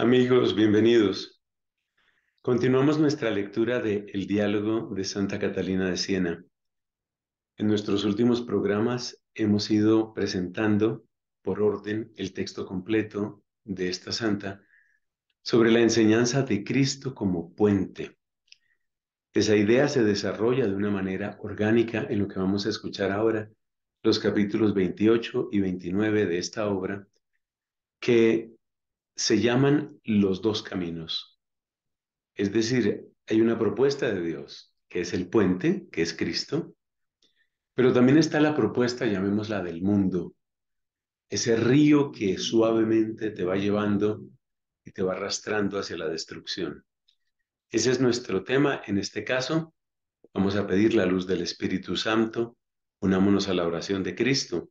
Amigos, bienvenidos. Continuamos nuestra lectura de El diálogo de Santa Catalina de Siena. En nuestros últimos programas hemos ido presentando por orden el texto completo de esta santa sobre la enseñanza de Cristo como puente. Esa idea se desarrolla de una manera orgánica en lo que vamos a escuchar ahora, los capítulos 28 y 29 de esta obra, que se llaman los dos caminos. Es decir, hay una propuesta de Dios, que es el puente, que es Cristo, pero también está la propuesta, llamémosla, del mundo, ese río que suavemente te va llevando y te va arrastrando hacia la destrucción. Ese es nuestro tema. En este caso, vamos a pedir la luz del Espíritu Santo. Unámonos a la oración de Cristo.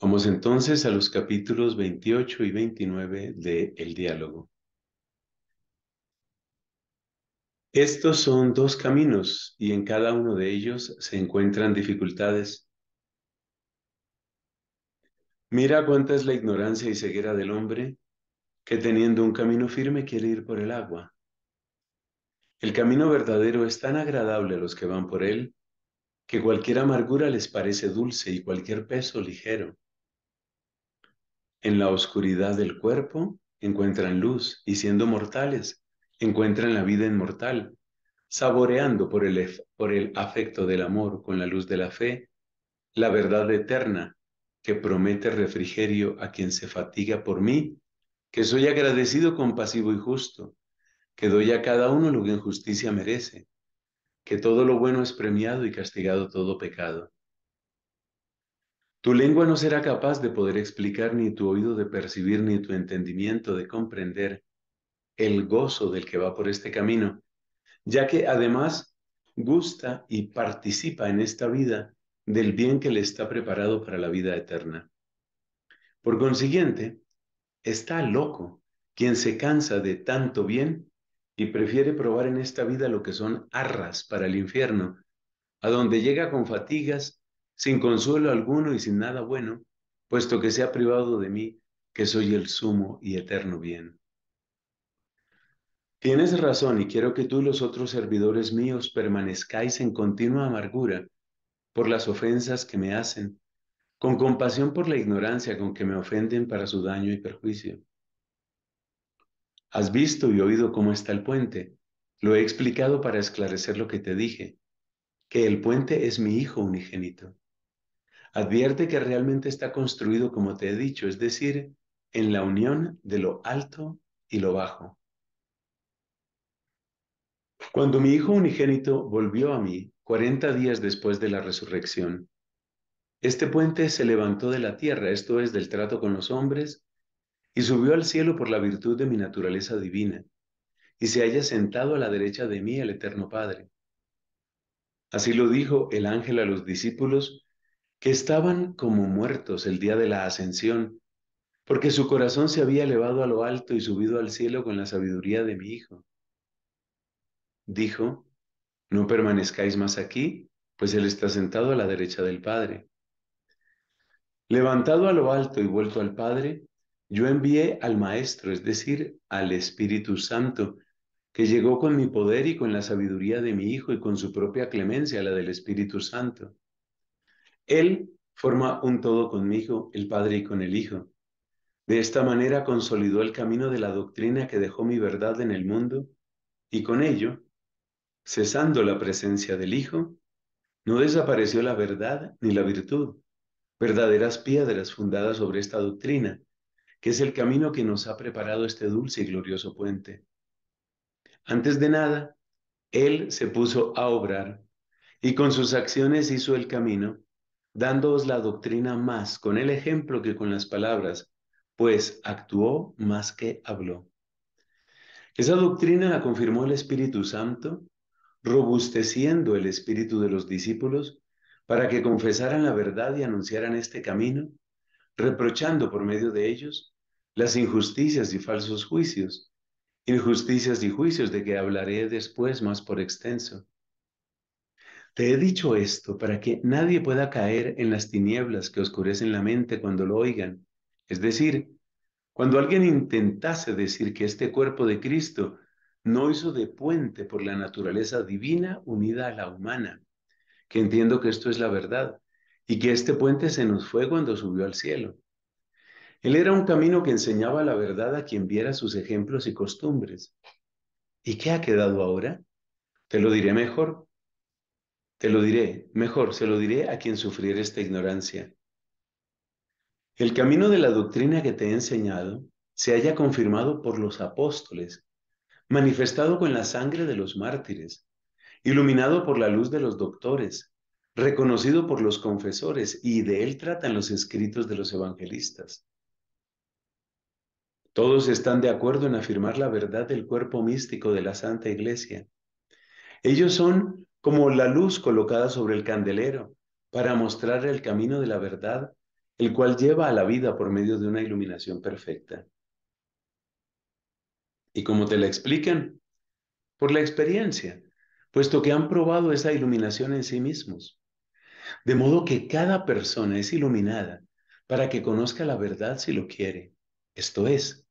Vamos entonces a los capítulos 28 y 29 de El diálogo. Estos son dos caminos y en cada uno de ellos se encuentran dificultades. Mira cuánta es la ignorancia y ceguera del hombre que teniendo un camino firme quiere ir por el agua. El camino verdadero es tan agradable a los que van por él que cualquier amargura les parece dulce y cualquier peso ligero. En la oscuridad del cuerpo encuentran luz y siendo mortales, encuentran la vida inmortal, saboreando por el, por el afecto del amor con la luz de la fe, la verdad eterna que promete refrigerio a quien se fatiga por mí, que soy agradecido, compasivo y justo, que doy a cada uno lo que en justicia merece, que todo lo bueno es premiado y castigado todo pecado tu lengua no será capaz de poder explicar, ni tu oído de percibir, ni tu entendimiento de comprender el gozo del que va por este camino, ya que además gusta y participa en esta vida del bien que le está preparado para la vida eterna. Por consiguiente, está loco quien se cansa de tanto bien y prefiere probar en esta vida lo que son arras para el infierno, a donde llega con fatigas sin consuelo alguno y sin nada bueno, puesto que se ha privado de mí, que soy el sumo y eterno bien. Tienes razón y quiero que tú y los otros servidores míos permanezcáis en continua amargura por las ofensas que me hacen, con compasión por la ignorancia con que me ofenden para su daño y perjuicio. Has visto y oído cómo está el puente. Lo he explicado para esclarecer lo que te dije, que el puente es mi hijo unigénito. Advierte que realmente está construido, como te he dicho, es decir, en la unión de lo alto y lo bajo. Cuando mi hijo unigénito volvió a mí, cuarenta días después de la resurrección, este puente se levantó de la tierra, esto es, del trato con los hombres, y subió al cielo por la virtud de mi naturaleza divina, y se haya sentado a la derecha de mí el Eterno Padre. Así lo dijo el ángel a los discípulos que estaban como muertos el día de la ascensión, porque su corazón se había elevado a lo alto y subido al cielo con la sabiduría de mi Hijo. Dijo, no permanezcáis más aquí, pues Él está sentado a la derecha del Padre. Levantado a lo alto y vuelto al Padre, yo envié al Maestro, es decir, al Espíritu Santo, que llegó con mi poder y con la sabiduría de mi Hijo y con su propia clemencia, la del Espíritu Santo. Él forma un todo conmigo, el Padre y con el Hijo. De esta manera consolidó el camino de la doctrina que dejó mi verdad en el mundo y con ello, cesando la presencia del Hijo, no desapareció la verdad ni la virtud, verdaderas piedras fundadas sobre esta doctrina, que es el camino que nos ha preparado este dulce y glorioso puente. Antes de nada, Él se puso a obrar y con sus acciones hizo el camino dándoos la doctrina más con el ejemplo que con las palabras, pues actuó más que habló. Esa doctrina la confirmó el Espíritu Santo, robusteciendo el espíritu de los discípulos para que confesaran la verdad y anunciaran este camino, reprochando por medio de ellos las injusticias y falsos juicios, injusticias y juicios de que hablaré después más por extenso te he dicho esto para que nadie pueda caer en las tinieblas que oscurecen la mente cuando lo oigan. Es decir, cuando alguien intentase decir que este cuerpo de Cristo no hizo de puente por la naturaleza divina unida a la humana, que entiendo que esto es la verdad y que este puente se nos fue cuando subió al cielo. Él era un camino que enseñaba la verdad a quien viera sus ejemplos y costumbres. ¿Y qué ha quedado ahora? Te lo diré mejor. Te lo diré, mejor, se lo diré a quien sufriera esta ignorancia. El camino de la doctrina que te he enseñado se haya confirmado por los apóstoles, manifestado con la sangre de los mártires, iluminado por la luz de los doctores, reconocido por los confesores, y de él tratan los escritos de los evangelistas. Todos están de acuerdo en afirmar la verdad del cuerpo místico de la Santa Iglesia. Ellos son como la luz colocada sobre el candelero, para mostrar el camino de la verdad, el cual lleva a la vida por medio de una iluminación perfecta. ¿Y cómo te la explican? Por la experiencia, puesto que han probado esa iluminación en sí mismos. De modo que cada persona es iluminada para que conozca la verdad si lo quiere. Esto es,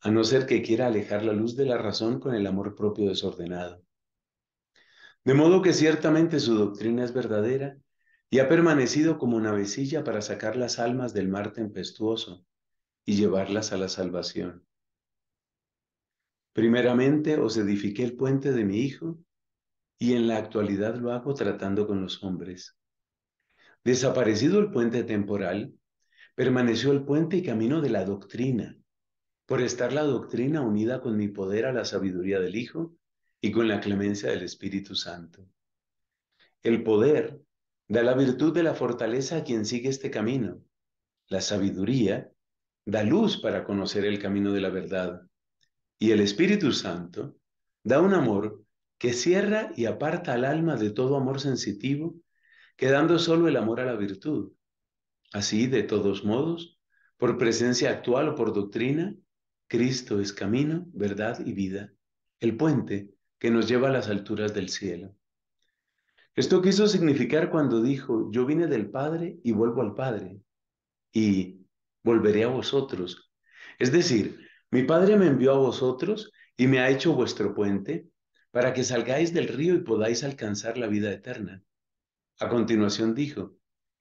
a no ser que quiera alejar la luz de la razón con el amor propio desordenado. De modo que ciertamente su doctrina es verdadera y ha permanecido como una vecilla para sacar las almas del mar tempestuoso y llevarlas a la salvación. Primeramente os edifiqué el puente de mi Hijo y en la actualidad lo hago tratando con los hombres. Desaparecido el puente temporal, permaneció el puente y camino de la doctrina, por estar la doctrina unida con mi poder a la sabiduría del Hijo y con la clemencia del Espíritu Santo. El poder da la virtud de la fortaleza a quien sigue este camino. La sabiduría da luz para conocer el camino de la verdad. Y el Espíritu Santo da un amor que cierra y aparta al alma de todo amor sensitivo, quedando solo el amor a la virtud. Así, de todos modos, por presencia actual o por doctrina, Cristo es camino, verdad y vida, el puente que nos lleva a las alturas del cielo. Esto quiso significar cuando dijo, yo vine del Padre y vuelvo al Padre, y volveré a vosotros. Es decir, mi Padre me envió a vosotros y me ha hecho vuestro puente para que salgáis del río y podáis alcanzar la vida eterna. A continuación dijo,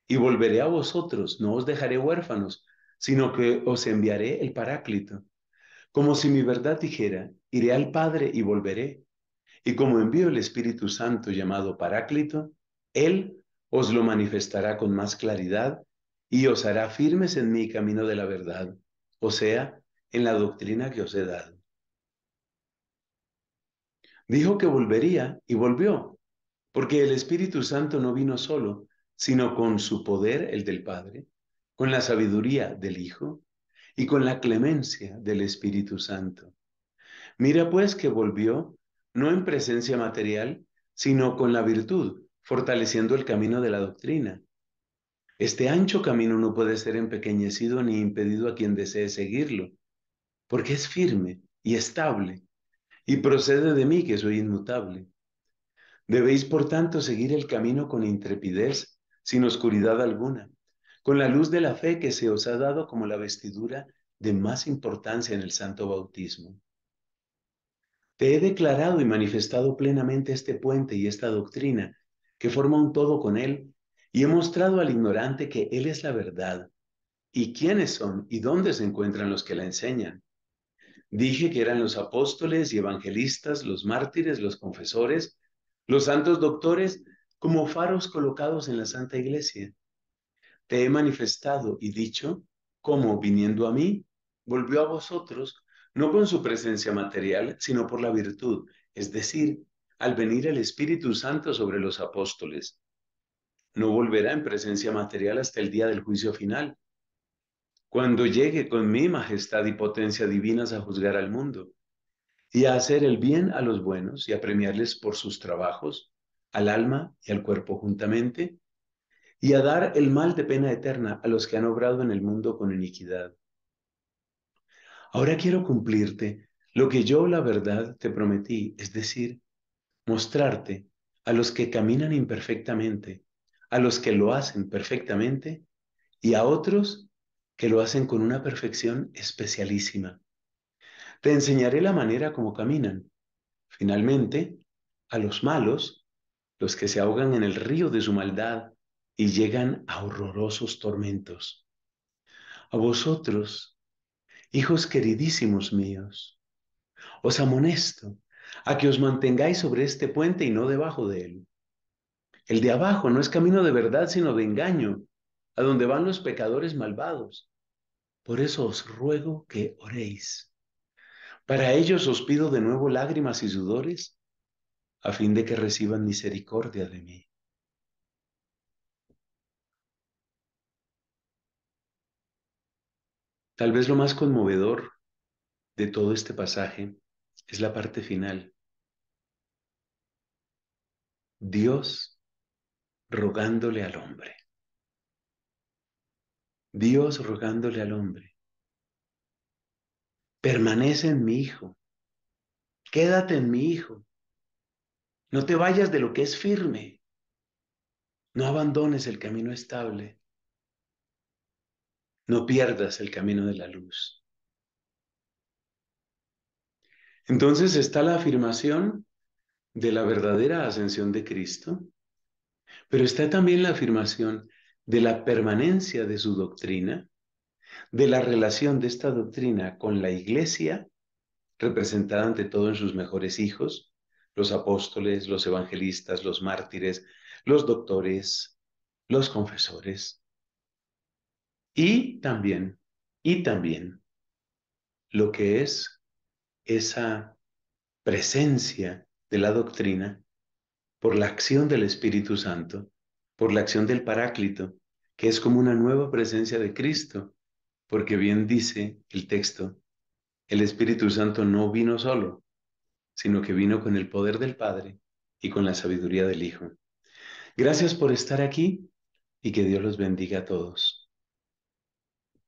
y volveré a vosotros, no os dejaré huérfanos, sino que os enviaré el Paráclito. Como si mi verdad dijera, iré al Padre y volveré, y como envío el Espíritu Santo llamado Paráclito, Él os lo manifestará con más claridad y os hará firmes en mi camino de la verdad, o sea, en la doctrina que os he dado. Dijo que volvería y volvió, porque el Espíritu Santo no vino solo, sino con su poder, el del Padre, con la sabiduría del Hijo y con la clemencia del Espíritu Santo. Mira pues que volvió no en presencia material, sino con la virtud, fortaleciendo el camino de la doctrina. Este ancho camino no puede ser empequeñecido ni impedido a quien desee seguirlo, porque es firme y estable, y procede de mí que soy inmutable. Debéis, por tanto, seguir el camino con intrepidez, sin oscuridad alguna, con la luz de la fe que se os ha dado como la vestidura de más importancia en el santo bautismo. Te he declarado y manifestado plenamente este puente y esta doctrina que forma un todo con él, y he mostrado al ignorante que él es la verdad, y quiénes son y dónde se encuentran los que la enseñan. Dije que eran los apóstoles y evangelistas, los mártires, los confesores, los santos doctores, como faros colocados en la Santa Iglesia. Te he manifestado y dicho cómo, viniendo a mí, volvió a vosotros no con su presencia material, sino por la virtud, es decir, al venir el Espíritu Santo sobre los apóstoles. No volverá en presencia material hasta el día del juicio final, cuando llegue con mi majestad y potencia divinas a juzgar al mundo y a hacer el bien a los buenos y a premiarles por sus trabajos, al alma y al cuerpo juntamente, y a dar el mal de pena eterna a los que han obrado en el mundo con iniquidad. Ahora quiero cumplirte lo que yo, la verdad, te prometí, es decir, mostrarte a los que caminan imperfectamente, a los que lo hacen perfectamente y a otros que lo hacen con una perfección especialísima. Te enseñaré la manera como caminan. Finalmente, a los malos, los que se ahogan en el río de su maldad y llegan a horrorosos tormentos. A vosotros, Hijos queridísimos míos, os amonesto a que os mantengáis sobre este puente y no debajo de él. El de abajo no es camino de verdad, sino de engaño, a donde van los pecadores malvados. Por eso os ruego que oréis. Para ellos os pido de nuevo lágrimas y sudores, a fin de que reciban misericordia de mí. Tal vez lo más conmovedor de todo este pasaje es la parte final. Dios rogándole al hombre. Dios rogándole al hombre. Permanece en mi hijo. Quédate en mi hijo. No te vayas de lo que es firme. No abandones el camino estable. No pierdas el camino de la luz. Entonces está la afirmación de la verdadera ascensión de Cristo, pero está también la afirmación de la permanencia de su doctrina, de la relación de esta doctrina con la iglesia, representada ante todo en sus mejores hijos, los apóstoles, los evangelistas, los mártires, los doctores, los confesores, y también, y también, lo que es esa presencia de la doctrina por la acción del Espíritu Santo, por la acción del Paráclito, que es como una nueva presencia de Cristo, porque bien dice el texto, el Espíritu Santo no vino solo, sino que vino con el poder del Padre y con la sabiduría del Hijo. Gracias por estar aquí y que Dios los bendiga a todos.